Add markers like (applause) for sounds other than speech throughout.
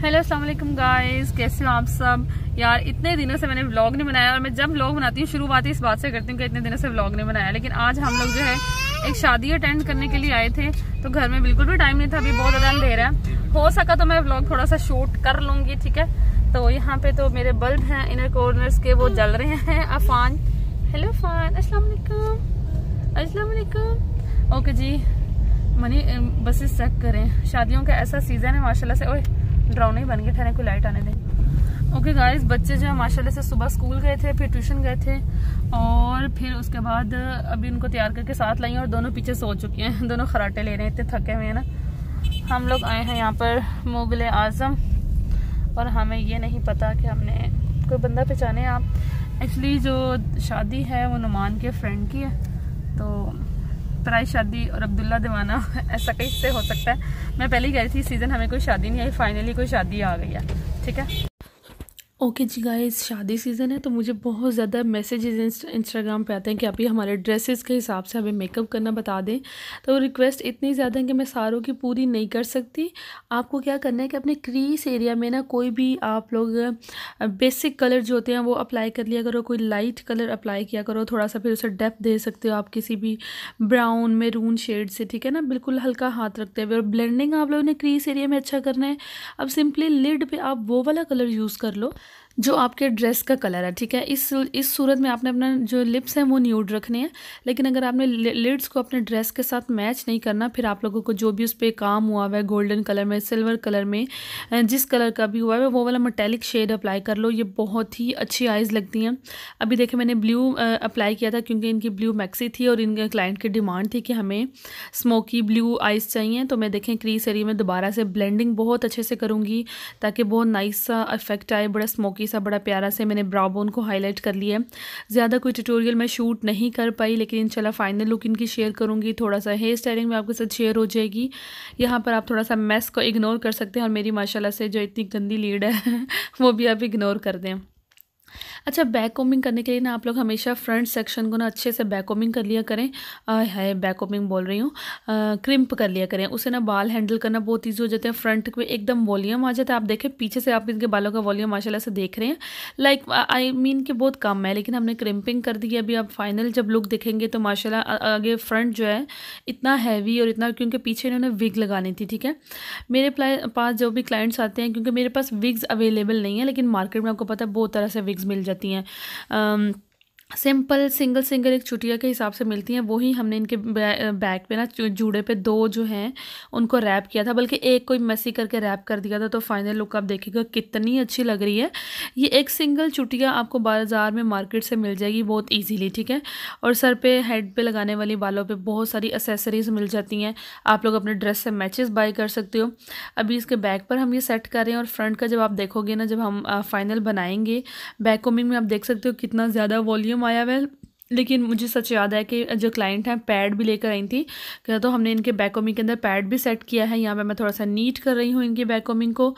hello Aslam guys कैसे हो आप सब यार इतने दिनों से मैंने व्लॉग नहीं बनाया और मैं जब व्लॉग बनाती हूँ शुरुआत इस बात से करती हूँ कि इतने दिनों से व्लॉग नहीं बनाया लेकिन आज हम लोग जो है एक शादी अटेंड करने के लिए आए थे तो घर में बिल्कुल भी टाइम नहीं था अभी बहुत ज़्यादा रहा है हो सका तो मैं व्लॉग थोड़ा सा शूट कर लूँगी ठीक है तो यहाँ पे तो मेरे बल्ब हैं इनर कॉर्नर्स के वो जल रहे हैं अफान हेलो अफान असलकम असलकम ओके जी मनी बसेस चेक करें शादियों का ऐसा सीज़न है माशाल्लाह से ओए ड्राउन ही बन गया ठहरे कोई लाइट आने दें ओके गाइस बच्चे जो है माशाल्लाह से सुबह स्कूल गए थे फिर ट्यूशन गए थे और फिर उसके बाद अभी उनको तैयार करके साथ लाई और दोनों पीछे सो चुके हैं (laughs) दोनों खराटे ले रहे हैं इतने थके हुए हैं ना हम लोग आए हैं यहाँ पर मुगल आज़म और हमें ये नहीं पता कि हमने कोई बंदा पहचाने आप एक्चुअली जो शादी है वो नुमान के फ्रेंड की है तो पराई शादी और अब्दुल्ला दीवाना (laughs) ऐसा कहीं से हो सकता है मैं पहले ही कह रही थी सीज़न हमें कोई शादी नहीं आई फाइनली कोई शादी आ गई है ठीक है ओके okay जी गाइस शादी सीज़न है तो मुझे बहुत ज़्यादा मैसेजेस इंस्टाग्राम पे आते हैं कि आप ये हमारे ड्रेसेस के हिसाब से हमें मेकअप करना बता दें तो रिक्वेस्ट इतनी ज़्यादा है कि मैं सारों की पूरी नहीं कर सकती आपको क्या करना है कि अपने क्रीस एरिया में ना कोई भी आप लोग बेसिक कलर जो होते हैं वो अप्लाई कर लिया करो कोई लाइट कलर अप्लाई किया करो थोड़ा सा फिर उसे डेप्थ दे सकते हो आप किसी भी ब्राउन रून शेड से ठीक है ना बिल्कुल हल्का हाथ रखते हुए और ब्लेंडिंग आप लोगों ने क्रीस एरिया में अच्छा करना है अब सिंपली लिड पर आप वो वाला कलर यूज़ कर लो जो आपके ड्रेस का कलर है ठीक है इस इस सूरत में आपने अपना जो लिप्स हैं वो न्यूड रखने हैं लेकिन अगर आपने लिड्स को अपने ड्रेस के साथ मैच नहीं करना फिर आप लोगों को जो भी उस पर काम हुआ हुआ है गोल्डन कलर में सिल्वर कलर में जिस कलर का भी हुआ है वो वाला मटेलिक शेड अप्लाई कर लो ये बहुत ही अच्छी आइज़ लगती हैं अभी देखें मैंने ब्लू अप्लाई किया था क्योंकि इनकी ब्लू मैक्सी थी और इनके क्लाइंट की डिमांड थी कि हमें स्मोकी ब्लू आइज़ चाहिए तो मैं देखें क्रीस एरिए में दोबारा से ब्लेंडिंग बहुत अच्छे से करूँगी ताकि बहुत नाइस सा इफेक्ट आए बड़ा स्मोकी छोटी सा बड़ा प्यारा से मैंने ब्राउबोन को हाईलाइट कर लिया है ज़्यादा कोई ट्यूटोरियल मैं शूट नहीं कर पाई लेकिन शाला फाइनल लुक इनकी शेयर करूँगी थोड़ा सा हेयर स्टाइलिंग में आपके साथ शेयर हो जाएगी यहाँ पर आप थोड़ा सा मेस को इग्नोर कर सकते हैं और मेरी माशाला से जो इतनी गंदी लीड है (laughs) वो भी आप इग्नोर कर दें अच्छा बैक कॉमिंग करने के लिए ना आप लोग हमेशा फ्रंट सेक्शन को ना अच्छे से बैक कर लिया करें है बैक बोल रही हूँ क्रिम्प कर लिया करें उसे ना बाल हैंडल करना बहुत ईजी हो जाते हैं फ्रंट पे एकदम वॉल्यूम आ जाता है आप देखें पीछे से आप इनके बालों का वॉल्यूम माशाला से देख रहे हैं लाइक आई मीन कि बहुत कम है लेकिन हमने क्रिम्पिंग कर दी है अभी आप फाइनल जब लुक देखेंगे तो माशाला आगे फ्रंट जो है इतना हैवी और इतना क्योंकि पीछे इन्होंने विग लगानी थी ठीक है मेरे पास जो भी क्लाइंट्स आते हैं क्योंकि मेरे पास विग्स अवेलेबल नहीं है लेकिन मार्केट में आपको पता है बहुत तरह से विग्स मिल जाते रहती हैं सिंपल सिंगल सिंगल एक चुटिया के हिसाब से मिलती हैं वही हमने इनके बैक पे ना जूड़े पे दो जो हैं उनको रैप किया था बल्कि एक कोई मैसी करके रैप कर दिया था तो फाइनल लुक आप देखिएगा कितनी अच्छी लग रही है ये एक सिंगल चुटिया आपको बाज़ार में मार्केट से मिल जाएगी बहुत ईजीली ठीक है और सर पे हेड पे लगाने वाली बालों पर बहुत सारी एसेसरीज़ मिल जाती हैं आप लोग अपने ड्रेस से मैचेस बाई कर सकते हो अभी इसके बैक पर हम ये सेट कर रहे हैं और फ्रंट का जब आप देखोगे ना जब हम फाइनल बनाएंगे बैक कोमिंग में आप देख सकते हो कितना ज़्यादा वॉल्यूम हूँ आया हुआ लेकिन मुझे सच याद है कि जो क्लाइंट हैं पैड भी लेकर आई थी तो हमने इनके बैकोमिंग के अंदर पैड भी सेट किया है यहाँ पे मैं थोड़ा सा नीट कर रही हूँ इनकी बैकोमिंग को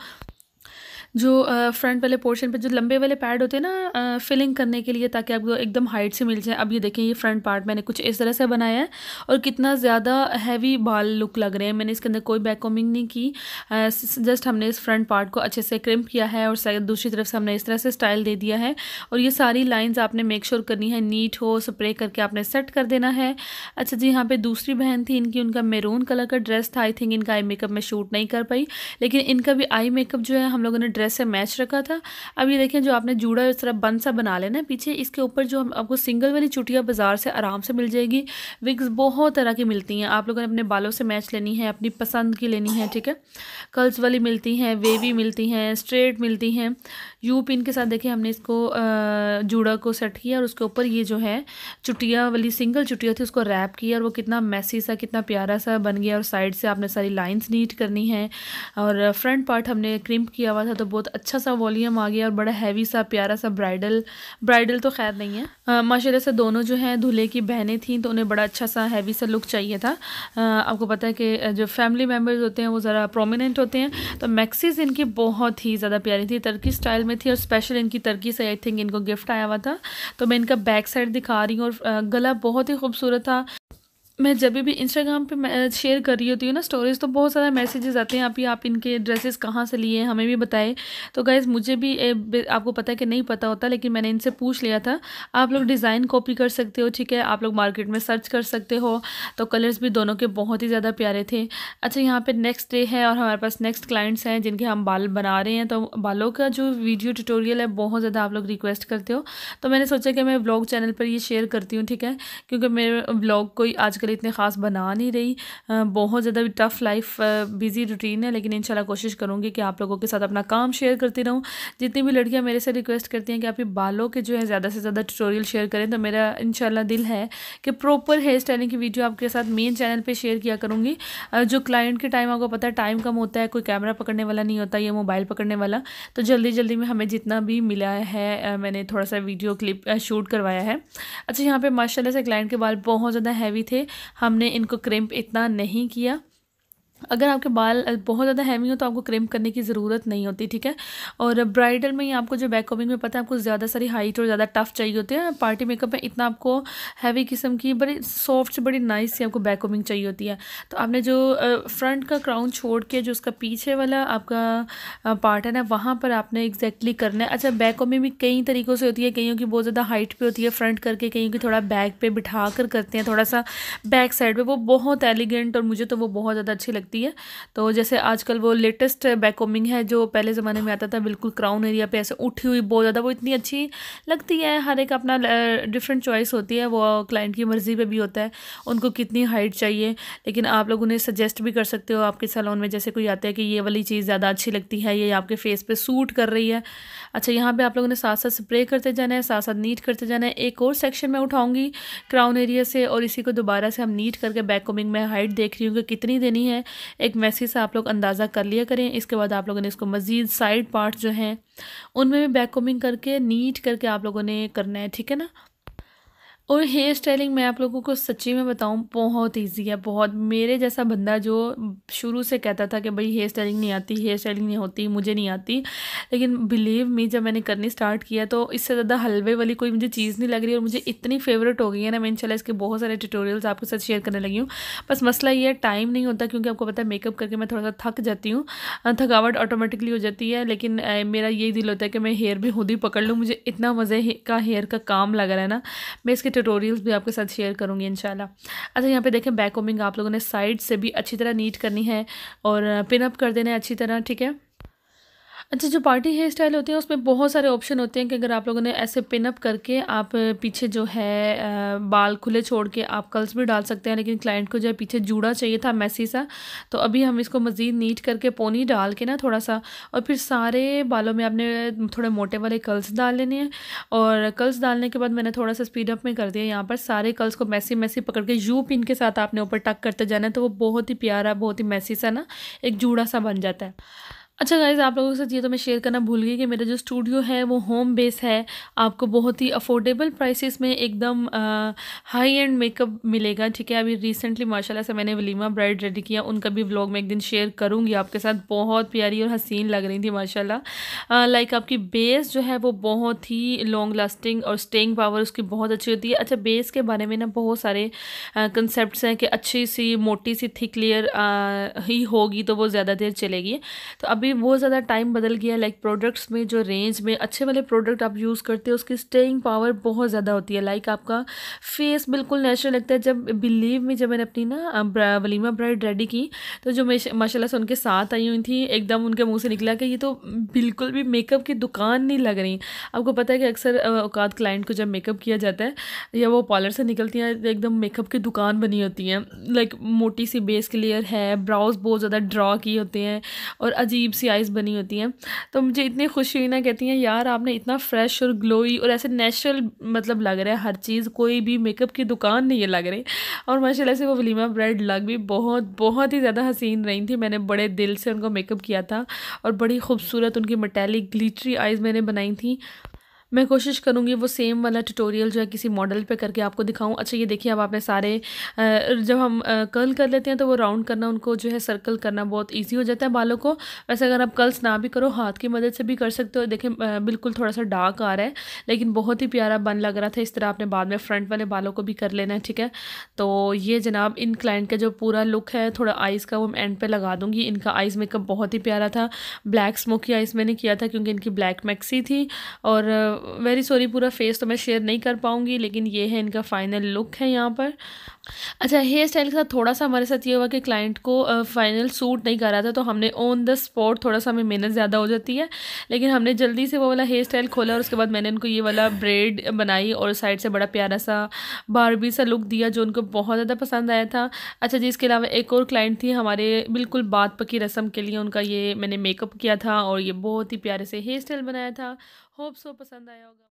जो फ्रंट वाले पोर्शन पे जो लंबे वाले पैड होते हैं ना फिलिंग करने के लिए ताकि आपको एकदम हाइट से मिल जाए अब ये देखें ये फ्रंट पार्ट मैंने कुछ इस तरह से बनाया है और कितना ज़्यादा हैवी बाल लुक लग रहे हैं मैंने इसके अंदर कोई बैक नहीं की जस्ट हमने इस फ्रंट पार्ट को अच्छे से क्रिम्प किया है और दूसरी तरफ से हमने इस तरह से स्टाइल दे दिया है और ये सारी लाइन्स आपने मेक श्योर करनी है नीट हो स्प्रे करके आपने सेट कर देना है अच्छा जी यहाँ पर दूसरी बहन थी इनकी उनका मेरून कलर का ड्रेस था आई थिंक इनका आई मेकअप में शूट नहीं कर पाई लेकिन इनका भी आई मेकअप जो है हम लोगों ने ड्रेस से मैच रखा था अब ये देखें जो आपने जूड़ा है इस तरह बन सा बना लेना है पीछे इसके ऊपर जो हम आपको सिंगल वाली चुटिया बाज़ार से आराम से मिल जाएगी विग्स बहुत तरह की मिलती हैं आप लोगों ने अपने बालों से मैच लेनी है अपनी पसंद की लेनी है ठीक है कर्ल्स वाली मिलती हैं वेवी मिलती हैं स्ट्रेट मिलती हैं यू पिन के साथ देखें हमने इसको जूड़ा को सेट किया और उसके ऊपर ये जो है चुटिया वाली सिंगल चुटिया थी उसको रैप किया और वो कितना मैसी सा कितना प्यारा सा बन गया और साइड से आपने सारी लाइंस नीट करनी है और फ्रंट पार्ट हमने क्रिम्प किया हुआ था तो बहुत अच्छा सा वॉल्यूम आ गया और बड़ा हैवी सा प्यारा सा ब्राइडल ब्राइडल तो खैर नहीं है माशाल्लाह से दोनों जो हैं दूल्हे की बहनें थीं तो उन्हें बड़ा अच्छा सा हैवी सा लुक चाहिए था आ, आपको पता है कि जो फैमिली मेम्बर्स होते हैं वो ज़रा प्रोमिनेंट होते हैं तो मैक्सीज इनकी बहुत ही ज़्यादा प्यारी थी तर्की स्टाइल में थी और स्पेशल इनकी तर्की से आई थिंक इनको गिफ्ट आया हुआ था तो मैं इनका बैक साइड दिखा रही हूँ और गला बहुत ही खूबसूरत था मैं जब भी इंस्टाग्राम पे शेयर कर रही होती हूँ ना स्टोरीज तो बहुत सारे मैसेजेस आते हैं आप ही आप इनके ड्रेसेस कहाँ से लिए हैं हमें भी बताएं तो गाइज़ मुझे भी ए, आपको पता है कि नहीं पता होता लेकिन मैंने इनसे पूछ लिया था आप लोग डिज़ाइन कॉपी कर सकते हो ठीक है आप लोग मार्केट में सर्च कर सकते हो तो कलर्स भी दोनों के बहुत ही ज़्यादा प्यारे थे अच्छा यहाँ पर नेक्स्ट डे है और हमारे पास नेक्स्ट क्लाइंट्स हैं जिनके हम बाल बना रहे हैं तो बालों का जो वीडियो ट्यूटोरियल है बहुत ज़्यादा आप लोग रिक्वेस्ट करते हो तो मैंने सोचा कि मैं ब्लॉग चैनल पर ये शेयर करती हूँ ठीक है क्योंकि मेरे ब्लॉग कोई आजकल आजकल इतने ख़ास बना नहीं रही बहुत ज़्यादा भी टफ़ लाइफ बिज़ी रूटीन है लेकिन इंशाल्लाह कोशिश करूँगी कि आप लोगों के साथ अपना काम शेयर करती रहूँ जितनी भी लड़कियाँ मेरे से रिक्वेस्ट करती हैं कि आप बालों के जो है ज़्यादा से ज़्यादा ट्यूटोरियल शेयर करें तो मेरा इंशाल्लाह दिल है कि प्रॉपर हेयर स्टाइलिंग की वीडियो आपके साथ मेन चैनल पर शेयर किया करूँगी जो क्लाइंट के टाइम आपको पता है टाइम कम होता है कोई कैमरा पकड़ने वाला नहीं होता या मोबाइल पकड़ने वाला तो जल्दी जल्दी में हमें जितना भी मिला है मैंने थोड़ा सा वीडियो क्लिप शूट करवाया है अच्छा यहाँ पे माशाल्लाह से क्लाइंट के बाल बहुत ज़्यादा हैवी थे हमने इनको क्रिम्प इतना नहीं किया अगर आपके बाल बहुत ज़्यादा हैवी हो तो आपको क्रिम्प करने की ज़रूरत नहीं होती ठीक है और ब्राइडल में ही आपको जो बैक कॉमिंग में पता है आपको ज़्यादा सारी हाइट और ज़्यादा टफ चाहिए होती है पार्टी मेकअप में इतना आपको हैवी किस्म की बड़ी सॉफ्ट बड़ी नाइस सी आपको बैक कॉमिंग चाहिए होती है तो आपने जो फ्रंट का क्राउन छोड़ के जो उसका पीछे वाला आपका पार्ट है ना वहाँ पर आपने एग्जैक्टली करना है अच्छा बैक कॉमिंग भी कई तरीक़ों से होती है कईयों की बहुत ज़्यादा हाइट पर होती है फ्रंट करके कईयों की थोड़ा बैक पर बिठा कर करते हैं थोड़ा सा बैक साइड पर वो बहुत एलिगेंट और मुझे तो वो बहुत ज़्यादा अच्छी लगती सकती है तो जैसे आजकल वो लेटेस्ट बैकोमिंग है जो पहले ज़माने में आता था बिल्कुल क्राउन एरिया पे ऐसे उठी हुई बहुत ज़्यादा वो इतनी अच्छी लगती है हर एक अपना डिफरेंट चॉइस होती है वो क्लाइंट की मर्ज़ी पर भी होता है उनको कितनी हाइट चाहिए लेकिन आप लोग उन्हें सजेस्ट भी कर सकते हो आपके सैलून में जैसे कोई आता है कि ये वाली चीज़ ज़्यादा अच्छी लगती है ये आपके फेस पर सूट कर रही है अच्छा यहाँ पर आप लोगों ने साथ साथ स्प्रे करते जाना है साथ साथ नीट करते जाना है एक और सेक्शन में उठाऊँगी क्राउन एरिया से और इसी को दोबारा से हम नीट करके बैक में हाइट देख रही हूँ कि कितनी देनी है एक मैसी से आप लोग अंदाज़ा कर लिया करें इसके बाद आप लोगों ने इसको मज़ीद साइड पार्ट जो हैं उनमें भी बैक कॉमिंग करके नीट करके आप लोगों ने करना है ठीक है ना और हेयर स्टाइलिंग मैं आप लोगों को सच्ची में बताऊँ बहुत ईजी है बहुत मेरे जैसा बंदा जो शुरू से कहता था कि भाई हेयर स्टाइलिंग नहीं आती हेयर स्टाइलिंग नहीं होती मुझे नहीं आती लेकिन बिलीव मी जब मैंने करनी स्टार्ट किया तो इससे ज़्यादा हलवे वाली कोई मुझे चीज़ नहीं लग रही और मुझे इतनी फेवरेट हो गई है ना मैं इनशाला इसके बहुत सारे ट्यूटोरियल्स आपके साथ शेयर करने लगी हूँ बस मसला ये है टाइम नहीं होता क्योंकि आपको पता है मेकअप करके मैं थोड़ा सा थक जाती हूँ थकावट ऑटोमेटिकली हो जाती है लेकिन मेरा यही दिल होता है कि मैं हेयर भी खुद ही पकड़ लूँ मुझे इतना मज़े का हेयर का काम लग रहा है ना मैं इसके ट्यूटोरियल्स भी आपके साथ शेयर करूँगी इनशाला अच्छा यहाँ पे देखें बैक ओमिंग आप लोगों ने साइड से भी अच्छी तरह नीट करनी है और पिनअप uh, कर देना है अच्छी तरह ठीक है अच्छा जो पार्टी हेयर स्टाइल होते हैं उसमें बहुत सारे ऑप्शन होते हैं कि अगर आप लोगों ने ऐसे पिनअप करके आप पीछे जो है बाल खुले छोड़ के आप कल्स भी डाल सकते हैं लेकिन क्लाइंट को जो है पीछे जूड़ा चाहिए था मैसी सा तो अभी हम इसको मज़ीद नीट करके पोनी डाल के ना थोड़ा सा और फिर सारे बालों में आपने थोड़े मोटे वाले कल्स डाल लेने हैं और कल्स डालने के बाद मैंने थोड़ा सा स्पीड अप में कर दिया यहाँ पर सारे कल्स को मैसी मैसी पकड़ के यू पिन के साथ आपने ऊपर टक करते जाना है तो वो बहुत ही प्यारा बहुत ही मैसी सा ना एक जूड़ा सा बन जाता है अच्छा गाइज़ आप लोगों के साथ ये तो मैं शेयर करना भूल गई कि मेरा जो स्टूडियो है वो होम बेस है आपको बहुत ही अफोर्डेबल प्राइसेस में एकदम हाई एंड मेकअप मिलेगा ठीक है अभी रिसेंटली माशाल्लाह से मैंने वलीमा ब्राइड रेडी किया उनका भी व्लॉग मैं एक दिन शेयर करूँगी आपके साथ बहुत प्यारी और हसीन लग रही थी माशाला लाइक आपकी बेस जो है वो बहुत ही लॉन्ग लास्टिंग और स्टेइंग पावर उसकी बहुत अच्छी होती है अच्छा बेस के बारे में ना बहुत सारे कंसेप्ट हैं कि अच्छी सी मोटी सी थिक लेयर ही होगी तो वो ज़्यादा देर चलेगी तो अभी भी बहुत ज़्यादा टाइम बदल गया है लाइक प्रोडक्ट्स में जो रेंज में अच्छे वाले प्रोडक्ट आप यूज़ करते हो उसकी स्टेइंग पावर बहुत ज़्यादा होती है लाइक आपका फेस बिल्कुल नेचुरल लगता है जब बिलीव में जब मैंने अपनी ना वलीमा ब्राइड रेडी की तो जो माशाल्लाह से उनके साथ आई हुई थी एकदम उनके मुँह से निकला कि ये तो बिल्कुल भी मेकअप की दुकान नहीं लग रही आपको पता है कि अक्सर औकात क्लाइंट को जब मेकअप किया जाता है या वो पार्लर से निकलती हैं एकदम मेकअप की दुकान बनी होती हैं लाइक मोटी सी बेस क्लियर है ब्राउज बहुत ज़्यादा ड्रॉ की होते हैं और अजीब सी आइज़ बनी होती हैं तो मुझे इतनी खुशी हुई ना कहती हैं यार आपने इतना फ्रेश और ग्लोई और ऐसे नेचुरल मतलब लग रहा है हर चीज़ कोई भी मेकअप की दुकान नहीं है लग रही और माशाल्लाह से वो वलीमा ब्रेड लग भी बहुत बहुत ही ज़्यादा हसीन रही थी मैंने बड़े दिल से उनको मेकअप किया था और बड़ी खूबसूरत उनकी मटैलिक ग्लिटरी आइज़ मैंने बनाई थी मैं कोशिश करूँगी वो सेम वाला ट्यूटोरियल जो है किसी मॉडल पे करके आपको दिखाऊं अच्छा ये देखिए अब आपने सारे जब हम कर्ल कर लेते हैं तो वो राउंड करना उनको जो है सर्कल करना बहुत ईजी हो जाता है बालों को वैसे अगर आप कर्ल्स ना भी करो हाथ की मदद से भी कर सकते हो देखें बिल्कुल थोड़ा सा डार्क आ रहा है लेकिन बहुत ही प्यारा बन लग रहा था इस तरह आपने बाद में फ्रंट वाले बालों को भी कर लेना है ठीक है तो ये जनाब इन क्लाइंट का जो पूरा लुक है थोड़ा आइज़ का वो मैं एंड पे लगा दूँगी इनका आइज़ मेकअप बहुत ही प्यारा था ब्लैक स्मोकी आइज़ मैंने किया था क्योंकि इनकी ब्लैक मैक्सी थी और वेरी सॉरी पूरा फेस तो मैं शेयर नहीं कर पाऊँगी लेकिन ये है इनका फाइनल लुक है यहाँ पर अच्छा हेयर स्टाइल के साथ थोड़ा सा हमारे साथ ये हुआ कि क्लाइंट को फाइनल सूट नहीं करा था तो हमने ऑन द स्पॉट थोड़ा सा हमें मेहनत ज़्यादा हो जाती है लेकिन हमने जल्दी से वो वाला हेयर स्टाइल खोला और उसके बाद मैंने उनको ये वाला ब्रेड बनाई और साइड से बड़ा प्यारा सा बारबी सा लुक दिया जो उनको बहुत ज़्यादा पसंद आया था अच्छा जी इसके अलावा एक और क्लाइंट थी हमारे बिल्कुल बात पकी रस्म के लिए उनका ये मैंने मेकअप किया था और ये बहुत ही प्यारे से हेयर स्टाइल बनाया था होप सो पसंद आया होगा